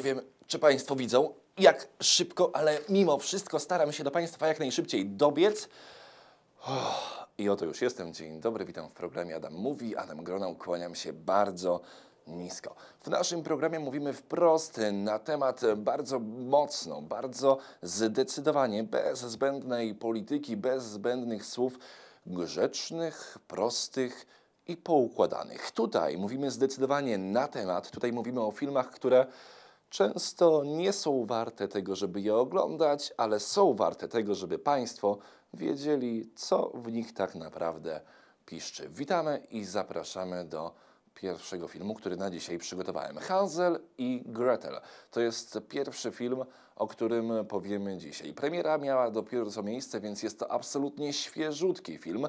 nie wiem, czy Państwo widzą, jak szybko, ale mimo wszystko staram się do Państwa jak najszybciej dobiec. Oh, I oto już jestem. Dzień dobry, witam w programie Adam Mówi. Adam Grona, ukłaniam się bardzo nisko. W naszym programie mówimy wprost na temat bardzo mocno, bardzo zdecydowanie, bez zbędnej polityki, bez zbędnych słów, grzecznych, prostych i poukładanych. Tutaj mówimy zdecydowanie na temat, tutaj mówimy o filmach, które często nie są warte tego, żeby je oglądać, ale są warte tego, żeby Państwo wiedzieli, co w nich tak naprawdę piszczy. Witamy i zapraszamy do pierwszego filmu, który na dzisiaj przygotowałem. Hansel i Gretel. To jest pierwszy film, o którym powiemy dzisiaj. Premiera miała dopiero co miejsce, więc jest to absolutnie świeżutki film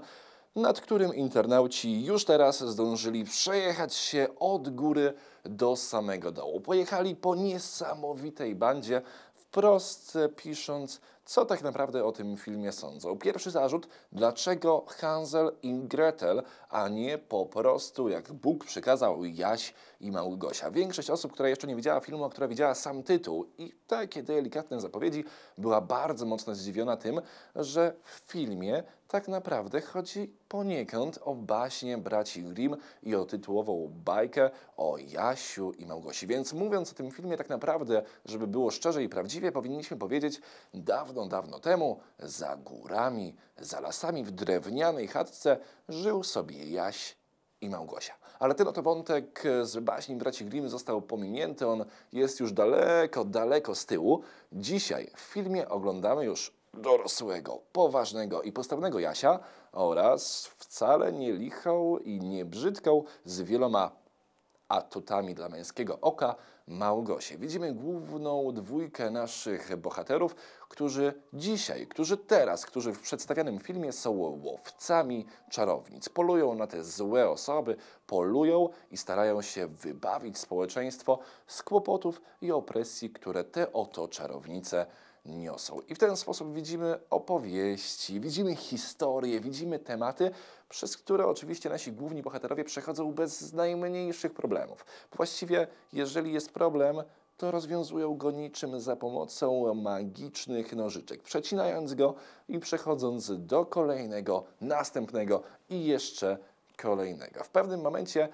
nad którym internauci już teraz zdążyli przejechać się od góry do samego dołu. Pojechali po niesamowitej bandzie, wprost pisząc co tak naprawdę o tym filmie sądzą? Pierwszy zarzut, dlaczego Hansel i Gretel, a nie po prostu jak Bóg przykazał Jaś i Małgosia. Większość osób, która jeszcze nie widziała filmu, a która widziała sam tytuł i takie delikatne zapowiedzi, była bardzo mocno zdziwiona tym, że w filmie tak naprawdę chodzi poniekąd o baśnie braci Grimm i o tytułową bajkę o Jasiu i Małgosi. Więc mówiąc o tym filmie tak naprawdę, żeby było szczerze i prawdziwie, powinniśmy powiedzieć dawno Dawno, dawno temu, za górami, za lasami, w drewnianej chatce żył sobie Jaś i Małgosia. Ale ten oto wątek z baśni braci Grimm został pominięty, on jest już daleko, daleko z tyłu. Dzisiaj w filmie oglądamy już dorosłego, poważnego i postawnego Jasia oraz wcale nie lichał i nie brzydkał z wieloma atutami dla męskiego oka Małgosie. Widzimy główną dwójkę naszych bohaterów, którzy dzisiaj, którzy teraz, którzy w przedstawianym filmie są łowcami czarownic. Polują na te złe osoby, polują i starają się wybawić społeczeństwo z kłopotów i opresji, które te oto czarownice niosą. I w ten sposób widzimy opowieści, widzimy historie, widzimy tematy, przez które oczywiście nasi główni bohaterowie przechodzą bez najmniejszych problemów. Właściwie, jeżeli jest problem, to rozwiązują go niczym za pomocą magicznych nożyczek, przecinając go i przechodząc do kolejnego, następnego i jeszcze kolejnego. W pewnym momencie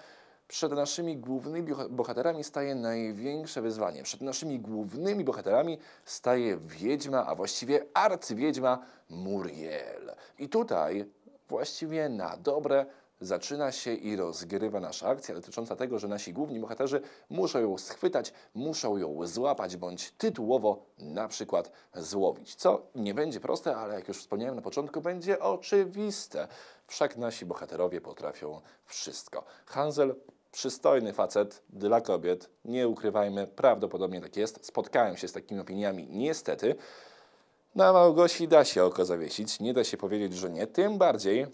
przed naszymi głównymi bohaterami staje największe wyzwanie. Przed naszymi głównymi bohaterami staje wiedźma, a właściwie arcywiedźma Muriel. I tutaj właściwie na dobre zaczyna się i rozgrywa nasza akcja dotycząca tego, że nasi główni bohaterzy muszą ją schwytać, muszą ją złapać bądź tytułowo na przykład złowić. Co nie będzie proste, ale jak już wspomniałem na początku, będzie oczywiste. Wszak nasi bohaterowie potrafią wszystko. Hansel przystojny facet dla kobiet. Nie ukrywajmy, prawdopodobnie tak jest. Spotkałem się z takimi opiniami, niestety. Na Małgosi da się oko zawiesić, nie da się powiedzieć, że nie. Tym bardziej,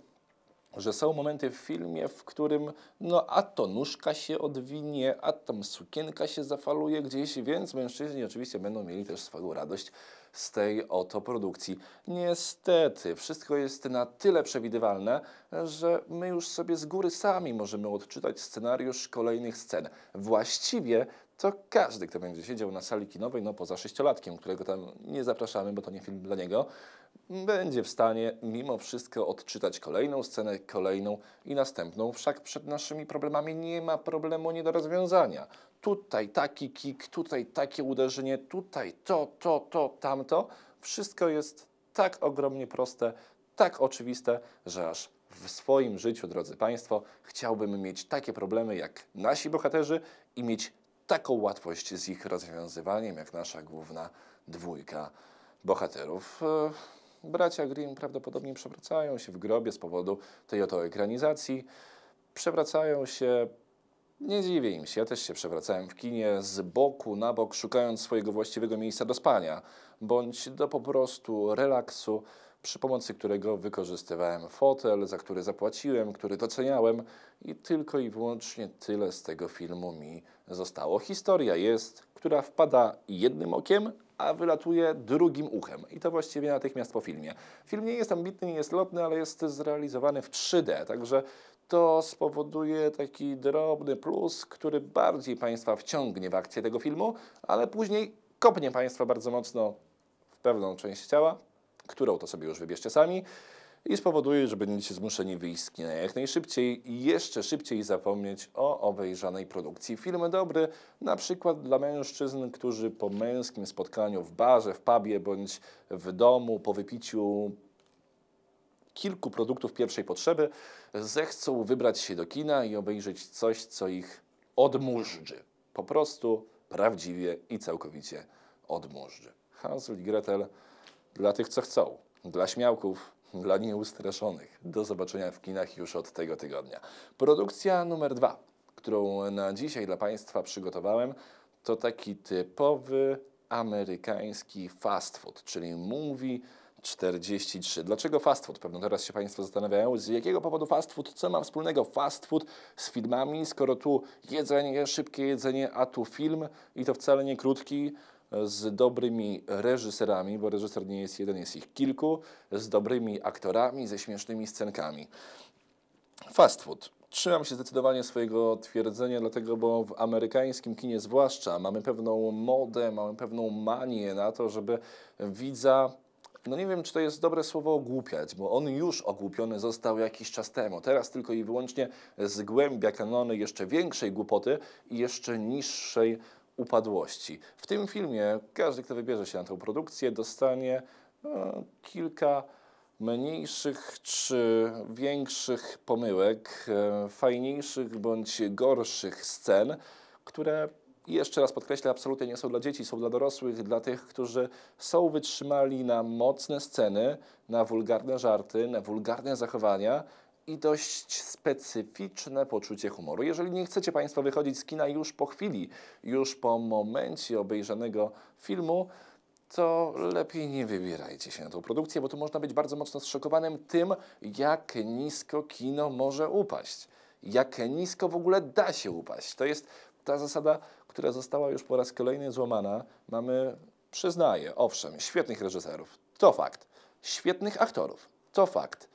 że są momenty w filmie, w którym no a to nóżka się odwinie, a tam sukienka się zafaluje gdzieś, więc mężczyźni oczywiście będą mieli też swoją radość z tej oto produkcji. Niestety, wszystko jest na tyle przewidywalne, że my już sobie z góry sami możemy odczytać scenariusz kolejnych scen. Właściwie to każdy, kto będzie siedział na sali kinowej, no poza sześciolatkiem, którego tam nie zapraszamy, bo to nie film dla niego, będzie w stanie mimo wszystko odczytać kolejną scenę, kolejną i następną. Wszak przed naszymi problemami nie ma problemu nie do rozwiązania tutaj taki kick, tutaj takie uderzenie, tutaj to, to, to, tamto. Wszystko jest tak ogromnie proste, tak oczywiste, że aż w swoim życiu, drodzy Państwo, chciałbym mieć takie problemy jak nasi bohaterzy i mieć taką łatwość z ich rozwiązywaniem jak nasza główna dwójka bohaterów. E, bracia Grimm prawdopodobnie przewracają się w grobie z powodu tej oto ekranizacji. Przewracają się nie dziwię im się, ja też się przewracałem w kinie z boku na bok, szukając swojego właściwego miejsca do spania, bądź do po prostu relaksu, przy pomocy którego wykorzystywałem fotel, za który zapłaciłem, który doceniałem i tylko i wyłącznie tyle z tego filmu mi zostało. Historia jest, która wpada jednym okiem, a wylatuje drugim uchem. I to właściwie natychmiast po filmie. Film nie jest ambitny, nie jest lotny, ale jest zrealizowany w 3D, także to spowoduje taki drobny plus, który bardziej Państwa wciągnie w akcję tego filmu, ale później kopnie Państwa bardzo mocno w pewną część ciała, którą to sobie już wybierzcie sami i spowoduje, że będziecie zmuszeni wyjść kina jak najszybciej i jeszcze szybciej zapomnieć o obejrzanej produkcji. Filmy dobry na przykład dla mężczyzn, którzy po męskim spotkaniu w barze, w pubie bądź w domu po wypiciu kilku produktów pierwszej potrzeby, zechcą wybrać się do kina i obejrzeć coś, co ich odmóżdży. Po prostu, prawdziwie i całkowicie odmóżdży. Hansel i Gretel dla tych, co chcą, dla śmiałków, dla nieustraszonych. Do zobaczenia w kinach już od tego tygodnia. Produkcja numer dwa, którą na dzisiaj dla Państwa przygotowałem, to taki typowy amerykański fast food, czyli movie 43. Dlaczego fast food? Pewno teraz się Państwo zastanawiają, z jakiego powodu fast food? Co ma wspólnego fast food z filmami, skoro tu jedzenie, szybkie jedzenie, a tu film i to wcale nie krótki, z dobrymi reżyserami, bo reżyser nie jest jeden, jest ich kilku, z dobrymi aktorami, ze śmiesznymi scenkami. Fast food. Trzymam się zdecydowanie swojego twierdzenia, dlatego, bo w amerykańskim kinie zwłaszcza mamy pewną modę, mamy pewną manię na to, żeby widza no nie wiem, czy to jest dobre słowo ogłupiać, bo on już ogłupiony został jakiś czas temu. Teraz tylko i wyłącznie zgłębia kanony jeszcze większej głupoty i jeszcze niższej upadłości. W tym filmie każdy, kto wybierze się na tę produkcję, dostanie no, kilka mniejszych czy większych pomyłek, e, fajniejszych bądź gorszych scen, które i jeszcze raz podkreślę, absolutnie nie są dla dzieci, są dla dorosłych, dla tych, którzy są wytrzymali na mocne sceny, na wulgarne żarty, na wulgarne zachowania i dość specyficzne poczucie humoru. Jeżeli nie chcecie Państwo wychodzić z kina już po chwili, już po momencie obejrzanego filmu, to lepiej nie wybierajcie się na tą produkcję, bo tu można być bardzo mocno zszokowanym tym, jak nisko kino może upaść. Jak nisko w ogóle da się upaść. To jest ta zasada, która została już po raz kolejny złamana. Mamy, przyznaję, owszem, świetnych reżyserów, to fakt, świetnych aktorów, to fakt,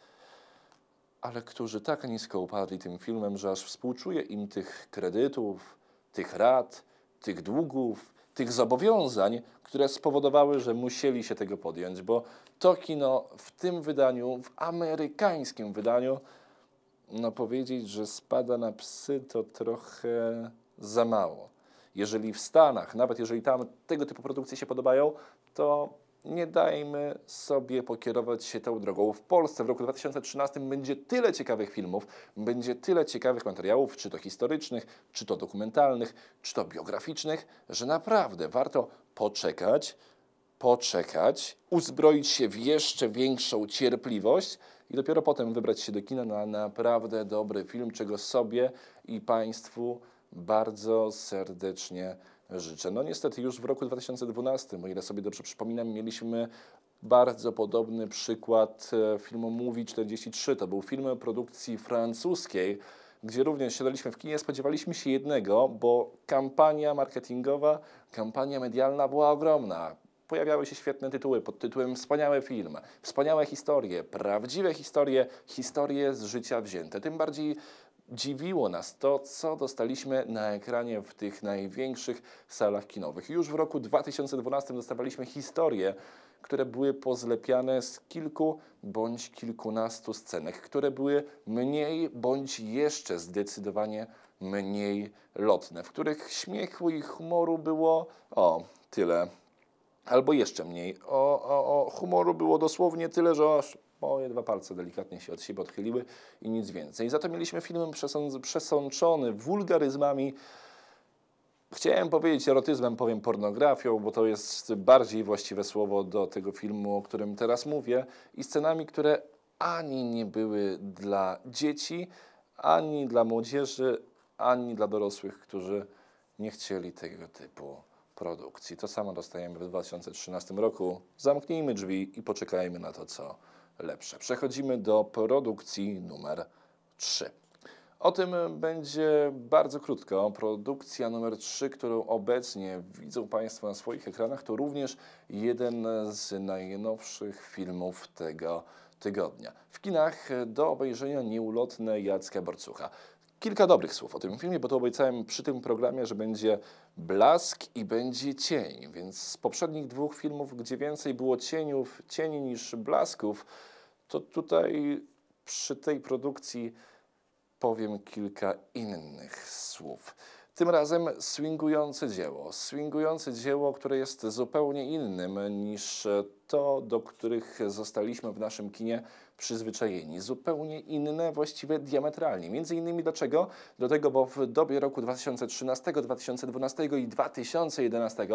ale którzy tak nisko upadli tym filmem, że aż współczuję im tych kredytów, tych rat, tych długów, tych zobowiązań, które spowodowały, że musieli się tego podjąć, bo to kino w tym wydaniu, w amerykańskim wydaniu, no powiedzieć, że spada na psy to trochę za mało. Jeżeli w Stanach, nawet jeżeli tam tego typu produkcje się podobają, to nie dajmy sobie pokierować się tą drogą. W Polsce w roku 2013 będzie tyle ciekawych filmów, będzie tyle ciekawych materiałów, czy to historycznych, czy to dokumentalnych, czy to biograficznych, że naprawdę warto poczekać, poczekać, uzbroić się w jeszcze większą cierpliwość i dopiero potem wybrać się do kina na naprawdę dobry film, czego sobie i Państwu bardzo serdecznie życzę. No niestety już w roku 2012, o ile sobie dobrze przypominam, mieliśmy bardzo podobny przykład e, filmu Movie 43. To był film produkcji francuskiej, gdzie również siadaliśmy w kinie, spodziewaliśmy się jednego, bo kampania marketingowa, kampania medialna była ogromna. Pojawiały się świetne tytuły pod tytułem Wspaniały film, wspaniałe historie, prawdziwe historie, historie z życia wzięte. Tym bardziej dziwiło nas to, co dostaliśmy na ekranie w tych największych salach kinowych. Już w roku 2012 dostawaliśmy historie, które były pozlepiane z kilku bądź kilkunastu scenek, które były mniej bądź jeszcze zdecydowanie mniej lotne, w których śmiechu i humoru było o tyle, albo jeszcze mniej. O, o, o humoru było dosłownie tyle, że aż Moje dwa palce delikatnie się od siebie odchyliły i nic więcej. Za to mieliśmy film przesączony wulgaryzmami, Chciałem powiedzieć erotyzmem, powiem pornografią, bo to jest bardziej właściwe słowo do tego filmu, o którym teraz mówię, i scenami, które ani nie były dla dzieci, ani dla młodzieży, ani dla dorosłych, którzy nie chcieli tego typu produkcji. To samo dostajemy w 2013 roku. Zamknijmy drzwi i poczekajmy na to, co lepsze. Przechodzimy do produkcji numer 3. O tym będzie bardzo krótko. Produkcja numer 3, którą obecnie widzą Państwo na swoich ekranach, to również jeden z najnowszych filmów tego tygodnia. W kinach do obejrzenia nieulotne Jacka Borcucha. Kilka dobrych słów o tym filmie, bo to obiecałem przy tym programie, że będzie blask i będzie cień. Więc z poprzednich dwóch filmów, gdzie więcej było cieniów, cieni niż blasków, to tutaj przy tej produkcji powiem kilka innych słów. Tym razem swingujące dzieło. Swingujące dzieło, które jest zupełnie innym niż to, do których zostaliśmy w naszym kinie przyzwyczajeni, zupełnie inne, właściwie diametralnie. Między innymi dlaczego? Dlatego, bo w dobie roku 2013, 2012 i 2011,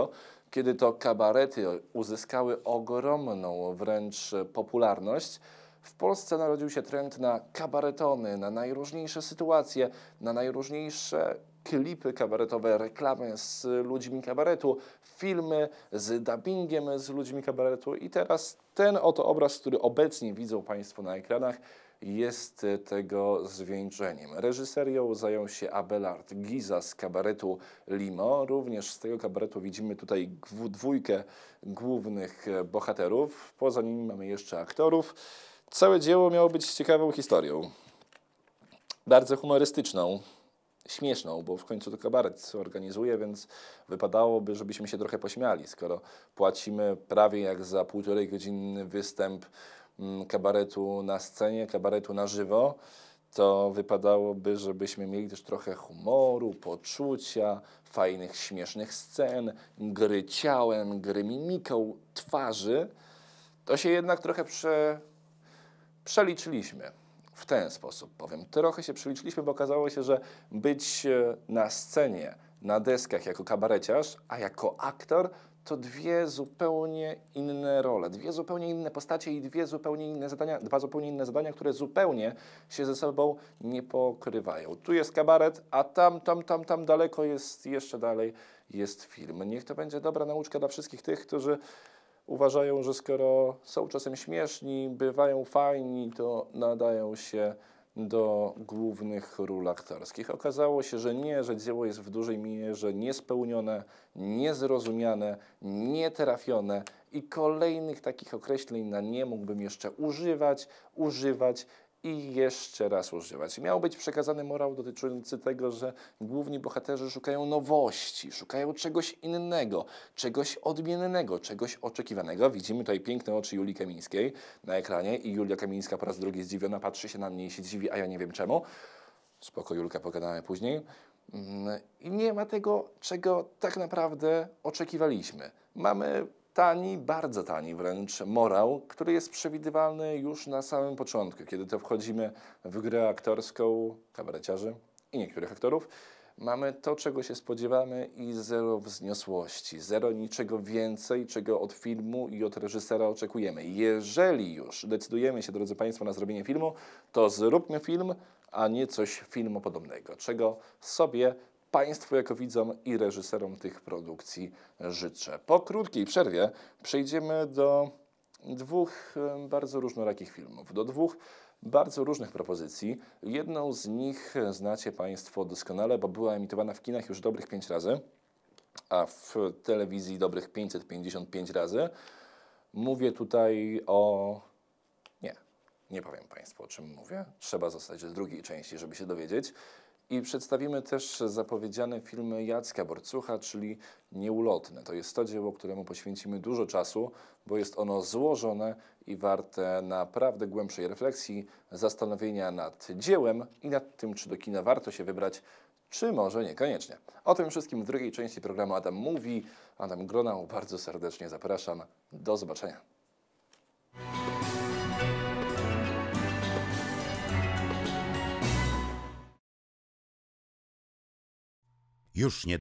kiedy to kabarety uzyskały ogromną wręcz popularność, w Polsce narodził się trend na kabaretony, na najróżniejsze sytuacje, na najróżniejsze klipy kabaretowe, reklamy z ludźmi kabaretu, filmy z dubbingiem z ludźmi kabaretu i teraz ten oto obraz, który obecnie widzą Państwo na ekranach, jest tego zwieńczeniem. Reżyserią zajął się Abelard Giza z kabaretu Limo. Również z tego kabaretu widzimy tutaj dwójkę głównych bohaterów. Poza nimi mamy jeszcze aktorów. Całe dzieło miało być ciekawą historią, bardzo humorystyczną śmieszną, bo w końcu to kabaret organizuje, więc wypadałoby, żebyśmy się trochę pośmiali, skoro płacimy prawie jak za półtorej godzinny występ mm, kabaretu na scenie, kabaretu na żywo, to wypadałoby, żebyśmy mieli też trochę humoru, poczucia, fajnych, śmiesznych scen, gry ciałem, gry mimiką, twarzy. To się jednak trochę prze... przeliczyliśmy w ten sposób powiem. Trochę się przeliczyliśmy, bo okazało się, że być e, na scenie, na deskach jako kabareciarz, a jako aktor to dwie zupełnie inne role, dwie zupełnie inne postacie i dwie zupełnie inne zadania, dwa zupełnie inne zadania, które zupełnie się ze sobą nie pokrywają. Tu jest kabaret, a tam, tam, tam, tam daleko jest jeszcze dalej jest film. Niech to będzie dobra nauczka dla wszystkich tych, którzy uważają, że skoro są czasem śmieszni, bywają fajni, to nadają się do głównych ról aktorskich. Okazało się, że nie, że dzieło jest w dużej mierze niespełnione, niezrozumiane, nietrafione i kolejnych takich określeń na nie mógłbym jeszcze używać, używać i jeszcze raz używać. Miał być przekazany morał dotyczący tego, że główni bohaterzy szukają nowości, szukają czegoś innego, czegoś odmiennego, czegoś oczekiwanego. Widzimy tutaj piękne oczy Julii Kamińskiej na ekranie i Julia Kamińska po raz drugi zdziwiona patrzy się na mnie i się dziwi, a ja nie wiem czemu. Spoko, Julka, pogadamy później. Mm, I nie ma tego, czego tak naprawdę oczekiwaliśmy. Mamy Tani, bardzo tani wręcz morał, który jest przewidywalny już na samym początku, kiedy to wchodzimy w grę aktorską kabareciarzy i niektórych aktorów. Mamy to, czego się spodziewamy i zero wzniosłości, zero niczego więcej, czego od filmu i od reżysera oczekujemy. Jeżeli już decydujemy się, drodzy Państwo, na zrobienie filmu, to zróbmy film, a nie coś filmopodobnego, czego sobie Państwu jako widzom i reżyserom tych produkcji życzę. Po krótkiej przerwie przejdziemy do dwóch bardzo różnorakich filmów, do dwóch bardzo różnych propozycji. Jedną z nich znacie Państwo doskonale, bo była emitowana w kinach już dobrych 5 razy, a w telewizji dobrych 555 razy. Mówię tutaj o nie, nie powiem Państwu o czym mówię. Trzeba zostać z drugiej części, żeby się dowiedzieć. I przedstawimy też zapowiedziane filmy Jacka Borcucha, czyli Nieulotne. To jest to dzieło, któremu poświęcimy dużo czasu, bo jest ono złożone i warte naprawdę głębszej refleksji, zastanowienia nad dziełem i nad tym, czy do kina warto się wybrać, czy może niekoniecznie. O tym wszystkim w drugiej części programu Adam Mówi. Adam Gronał, bardzo serdecznie zapraszam. Do zobaczenia. Już nie